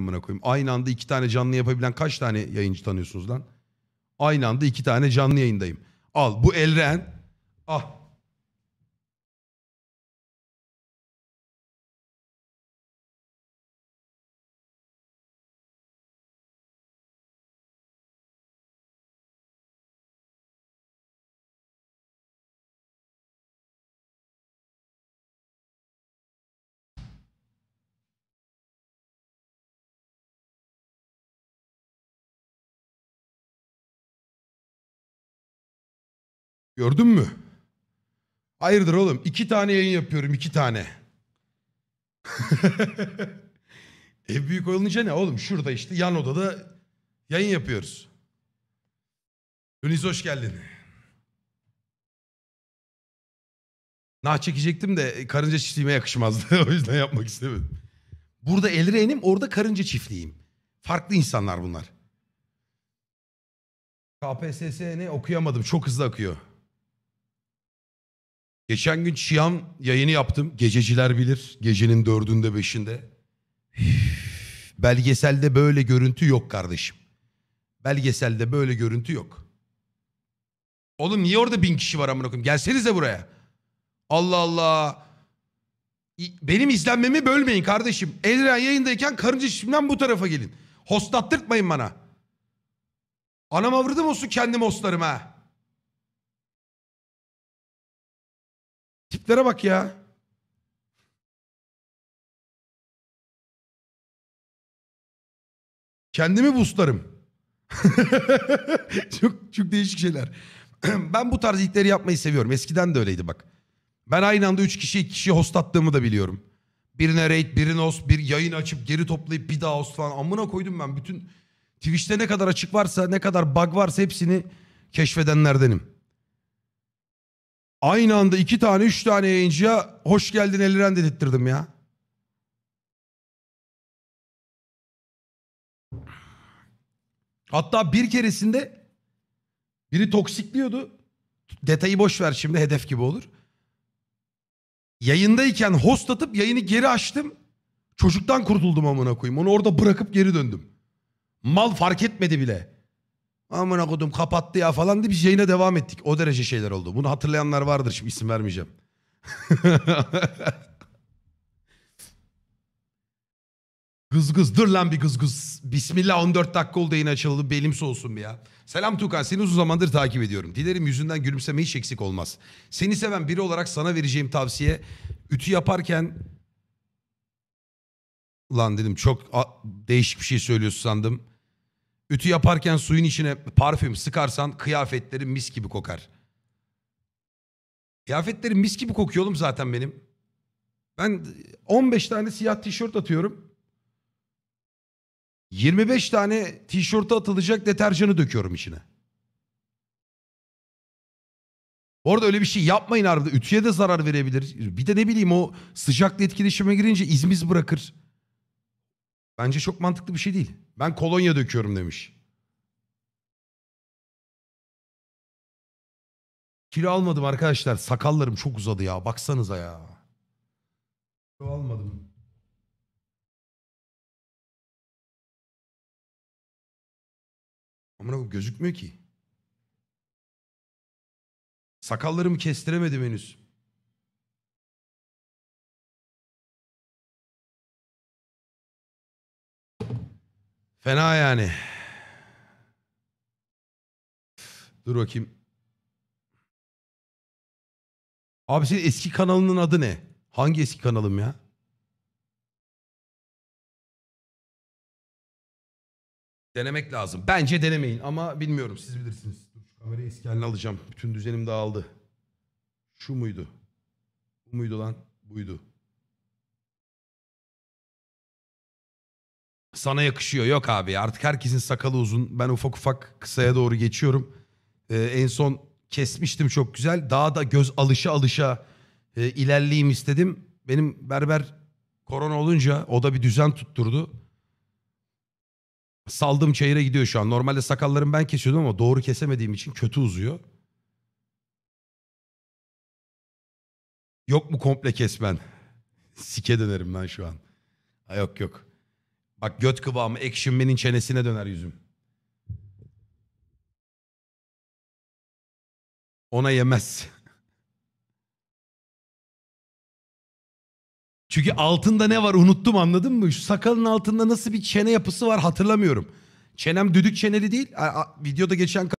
amına koyayım. Aynı anda iki tane canlı yapabilen kaç tane yayıncı tanıyorsunuz lan? Aynı anda iki tane canlı yayındayım. Al bu Elren. Ah Gördün mü? Hayırdır oğlum? İki tane yayın yapıyorum iki tane. Ev büyük olunca ne oğlum? Şurada işte yan odada yayın yapıyoruz. Dönüz hoş geldin. Nah çekecektim de karınca çiftliğime yakışmazdı. o yüzden yapmak istemedim. Burada elreğenim orada karınca çiftliğim. Farklı insanlar bunlar. KPSS ne okuyamadım çok hızlı akıyor. Geçen gün Çiğam yayını yaptım. Gececiler bilir. Gecenin dördünde beşinde. belgeselde böyle görüntü yok kardeşim. Belgeselde böyle görüntü yok. Oğlum niye orada bin kişi var amına koyayım? Gelsenize buraya. Allah Allah. Benim izlenmemi bölmeyin kardeşim. Ezra yayındayken karınca şimdiden bu tarafa gelin. Hostattırtmayın bana. Anam avradım olsun kendim hostlarım ha. Tiplere bak ya. Kendimi buslarım. çok, çok değişik şeyler. ben bu tarz ilkleri yapmayı seviyorum. Eskiden de öyleydi bak. Ben aynı anda 3 kişi 2 kişi host attığımı da biliyorum. Birine raid, birine host, bir yayın açıp geri toplayıp bir daha host falan. Amına koydum ben bütün Twitch'te ne kadar açık varsa, ne kadar bug varsa hepsini keşfedenlerdenim. Aynı anda iki tane üç tane yayıncıya hoş geldin Eliren dedirttirdim ya. Hatta bir keresinde biri toksikliyordu. Detayı boş ver şimdi hedef gibi olur. Yayındayken host atıp yayını geri açtım. Çocuktan kurtuldum amına koyayım. Onu orada bırakıp geri döndüm. Mal fark etmedi bile. Amına kodum kapattı ya falan diye biz yayına devam ettik. O derece şeyler oldu. Bunu hatırlayanlar vardır şimdi isim vermeyeceğim. Gız gız dur lan bir gız gız. Bismillah 14 dakika oldu yayın açıldı. Belim soğusun bir ya. Selam Tukan seni uzun zamandır takip ediyorum. Dilerim yüzünden gülümseme hiç eksik olmaz. Seni seven biri olarak sana vereceğim tavsiye ütü yaparken lan dedim çok değişik bir şey söylüyorsun sandım. Ütü yaparken suyun içine parfüm sıkarsan kıyafetleri mis gibi kokar. Kıyafetleri mis gibi kokuyor oğlum zaten benim. Ben 15 tane siyah tişört atıyorum. 25 tane tişörte atılacak deterjanı döküyorum içine. Bu arada öyle bir şey yapmayın harbiden. Ütüye de zarar verebilir. Bir de ne bileyim o sıcakla etkileşime girince izimiz bırakır. Bence çok mantıklı bir şey değil. Ben kolonya döküyorum demiş. Kilo almadım arkadaşlar. Sakallarım çok uzadı ya. Baksanıza ya. Kilo almadım. bu gözükmüyor ki. Sakallarımı kestiremedim henüz. Fena yani. Dur bakayım. Abi senin eski kanalının adı ne? Hangi eski kanalım ya? Denemek lazım. Bence denemeyin ama bilmiyorum siz bilirsiniz. Dur şu kamerayı eski haline alacağım. Bütün düzenim dağıldı. Şu muydu? Bu muydu lan? Buydu. sana yakışıyor. Yok abi artık herkesin sakalı uzun. Ben ufak ufak kısaya doğru geçiyorum. Ee, en son kesmiştim çok güzel. Daha da göz alışa alışa e, ilerleyeyim istedim. Benim berber korona olunca o da bir düzen tutturdu. Saldım çayıra gidiyor şu an. Normalde sakallarımı ben kesiyordum ama doğru kesemediğim için kötü uzuyor. Yok mu komple kesmen? Sike dönerim ben şu an. Ha, yok yok. Bak göt kıvamı Action Man'in çenesine döner yüzüm. Ona yemez. Çünkü altında ne var unuttum anladın mı? Şu sakalın altında nasıl bir çene yapısı var hatırlamıyorum. Çenem düdük çeneli değil. A- a- videoda geçen